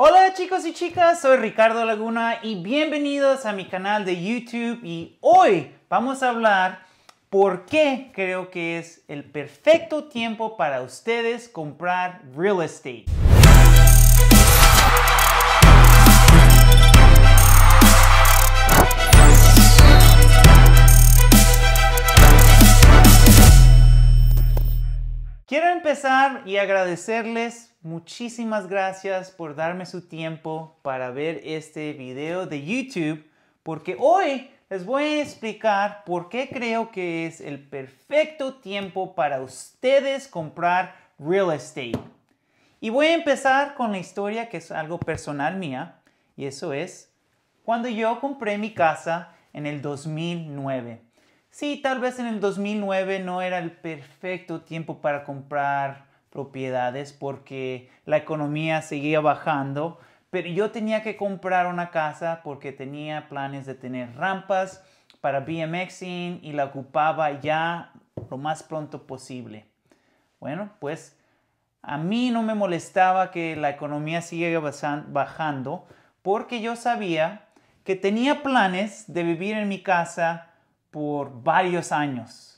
Hola chicos y chicas, soy Ricardo Laguna y bienvenidos a mi canal de YouTube y hoy vamos a hablar por qué creo que es el perfecto tiempo para ustedes comprar real estate. Quiero empezar y agradecerles muchísimas gracias por darme su tiempo para ver este video de YouTube, porque hoy les voy a explicar por qué creo que es el perfecto tiempo para ustedes comprar real estate. Y voy a empezar con la historia que es algo personal mía, y eso es cuando yo compré mi casa en el 2009. Sí, tal vez en el 2009 no era el perfecto tiempo para comprar propiedades porque la economía seguía bajando, pero yo tenía que comprar una casa porque tenía planes de tener rampas para BMXing y la ocupaba ya lo más pronto posible. Bueno, pues a mí no me molestaba que la economía siguiera bajando porque yo sabía que tenía planes de vivir en mi casa por varios años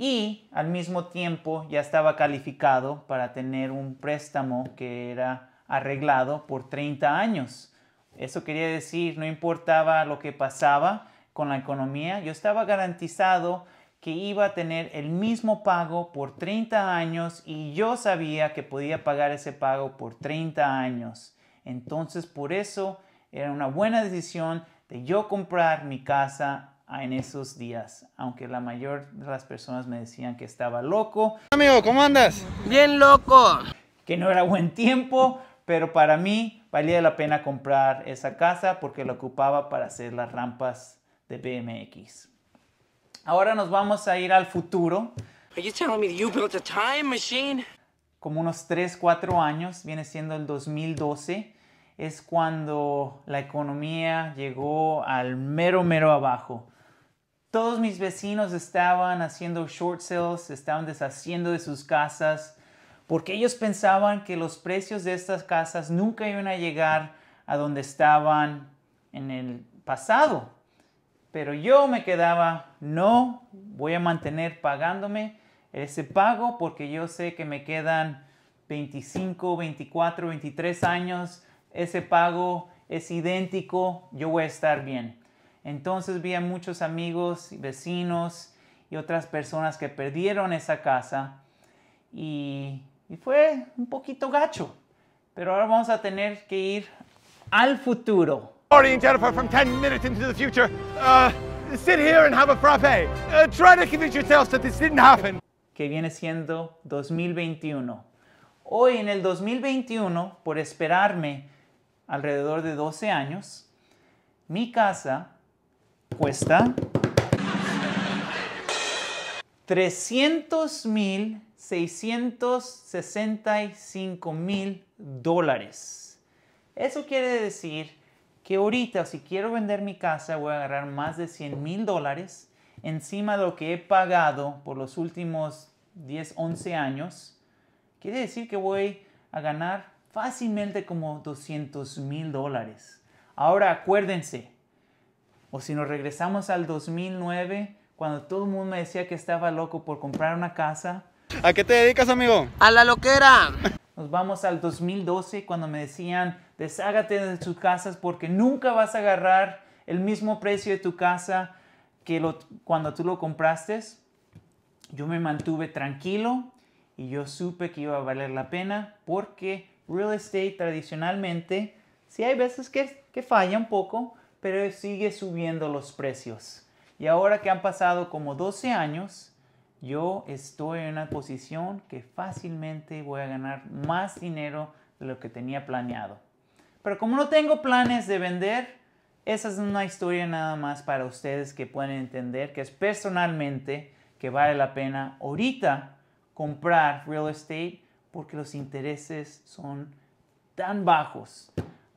y al mismo tiempo ya estaba calificado para tener un préstamo que era arreglado por 30 años. Eso quería decir, no importaba lo que pasaba con la economía, yo estaba garantizado que iba a tener el mismo pago por 30 años y yo sabía que podía pagar ese pago por 30 años. Entonces por eso era una buena decisión de yo comprar mi casa en esos días, aunque la mayor de las personas me decían que estaba loco. Amigo, ¿cómo andas? Bien loco. Que no era buen tiempo, pero para mí valía la pena comprar esa casa porque la ocupaba para hacer las rampas de BMX. Ahora nos vamos a ir al futuro. Como unos 3, 4 años, viene siendo el 2012 es cuando la economía llegó al mero, mero abajo. Todos mis vecinos estaban haciendo short sales, estaban deshaciendo de sus casas, porque ellos pensaban que los precios de estas casas nunca iban a llegar a donde estaban en el pasado. Pero yo me quedaba, no, voy a mantener pagándome ese pago porque yo sé que me quedan 25, 24, 23 años, ese pago es idéntico, yo voy a estar bien. Entonces vi a muchos amigos, vecinos y otras personas que perdieron esa casa y, fue un poquito gacho. Pero ahora vamos a tener que ir al futuro. Que viene siendo 2021. Hoy en el 2021, por esperarme alrededor de 12 años, mi casa cuesta 300 mil dólares. Eso quiere decir que ahorita si quiero vender mi casa voy a agarrar más de 100,000 mil dólares encima de lo que he pagado por los últimos 10, 11 años. Quiere decir que voy a ganar fácilmente como 200,000 dólares. Ahora acuérdense, o si nos regresamos al 2009, cuando todo el mundo me decía que estaba loco por comprar una casa. ¿A qué te dedicas, amigo? A la loquera. Nos vamos al 2012, cuando me decían, deshágate de tus casas porque nunca vas a agarrar el mismo precio de tu casa que cuando tú lo compraste. Yo me mantuve tranquilo y yo supe que iba a valer la pena porque real estate tradicionalmente, si hay veces que, que falla un poco, pero sigue subiendo los precios. Y ahora que han pasado como 12 años, yo estoy en una posición que fácilmente voy a ganar más dinero de lo que tenía planeado. Pero como no tengo planes de vender, esa es una historia nada más para ustedes que pueden entender que es personalmente que vale la pena ahorita comprar real estate porque los intereses son tan bajos.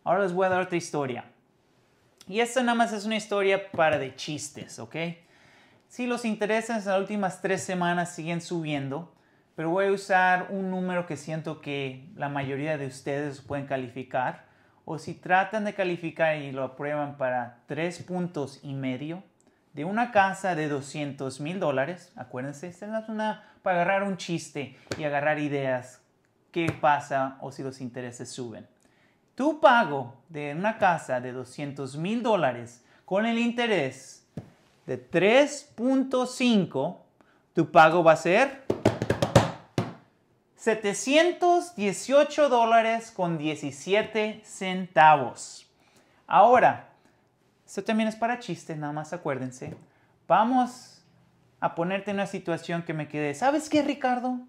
Ahora les voy a dar otra historia. Y esta nada más es una historia para de chistes, ¿ok? Si los intereses en las últimas tres semanas siguen subiendo, pero voy a usar un número que siento que la mayoría de ustedes pueden calificar. O si tratan de calificar y lo aprueban para tres puntos y medio de una casa de 200 mil dólares, acuérdense, esta es una para agarrar un chiste y agarrar ideas. ¿Qué pasa o si los intereses suben? tu pago de una casa de 200 mil dólares con el interés de 3.5, tu pago va a ser 718 dólares con 17 centavos. Ahora, esto también es para chistes, nada más acuérdense. Vamos a ponerte en una situación que me quede. ¿Sabes qué, Ricardo?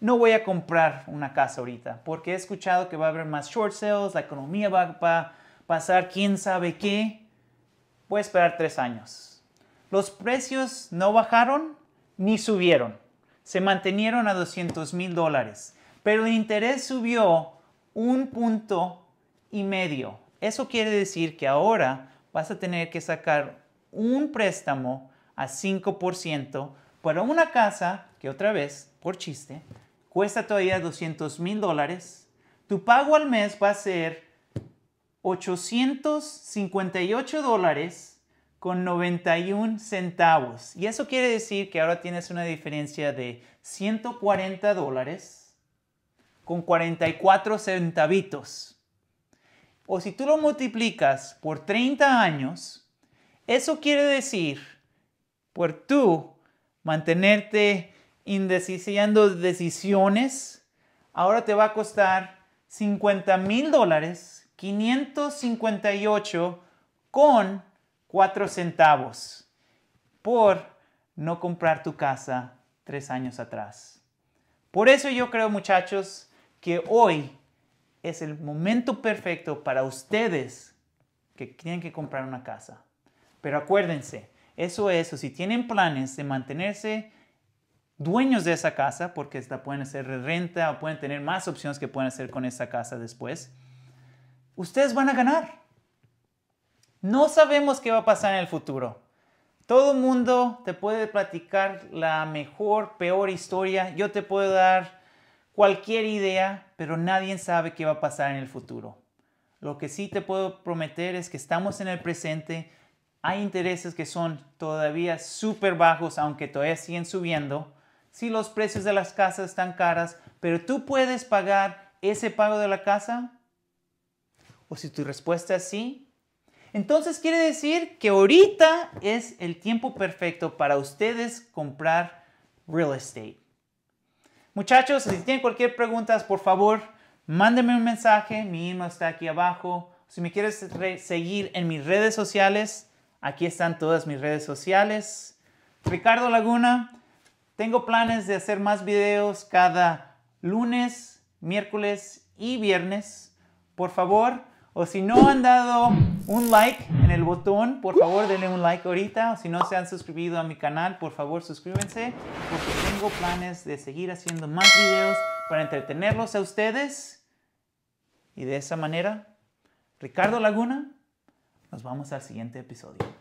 no voy a comprar una casa ahorita porque he escuchado que va a haber más short sales, la economía va a pasar quién sabe qué. Voy a esperar tres años. Los precios no bajaron ni subieron. Se mantenieron a 200 mil dólares. Pero el interés subió un punto y medio. Eso quiere decir que ahora vas a tener que sacar un préstamo a 5% para una casa que otra vez, por chiste, cuesta todavía 200 mil dólares, tu pago al mes va a ser 858 dólares con 91 centavos. Y eso quiere decir que ahora tienes una diferencia de 140 dólares con 44 centavitos. O si tú lo multiplicas por 30 años, eso quiere decir por tú mantenerte Indecidiendo decisiones, ahora te va a costar 50 mil dólares, 558 con 4 centavos por no comprar tu casa tres años atrás. Por eso yo creo muchachos que hoy es el momento perfecto para ustedes que tienen que comprar una casa. Pero acuérdense, eso es, si tienen planes de mantenerse dueños de esa casa, porque esta pueden hacer renta o pueden tener más opciones que pueden hacer con esa casa después, ustedes van a ganar. No sabemos qué va a pasar en el futuro. Todo mundo te puede platicar la mejor, peor historia. Yo te puedo dar cualquier idea, pero nadie sabe qué va a pasar en el futuro. Lo que sí te puedo prometer es que estamos en el presente. Hay intereses que son todavía súper bajos, aunque todavía siguen subiendo si los precios de las casas están caras, pero tú puedes pagar ese pago de la casa? O si tu respuesta es sí, entonces quiere decir que ahorita es el tiempo perfecto para ustedes comprar real estate. Muchachos, si tienen cualquier pregunta, por favor, mándenme un mensaje. Mi email está aquí abajo. Si me quieres seguir en mis redes sociales, aquí están todas mis redes sociales. Ricardo Laguna, tengo planes de hacer más videos cada lunes, miércoles y viernes. Por favor, o si no han dado un like en el botón, por favor denle un like ahorita. O si no se han suscrito a mi canal, por favor suscríbanse. Porque tengo planes de seguir haciendo más videos para entretenerlos a ustedes. Y de esa manera, Ricardo Laguna, nos vamos al siguiente episodio.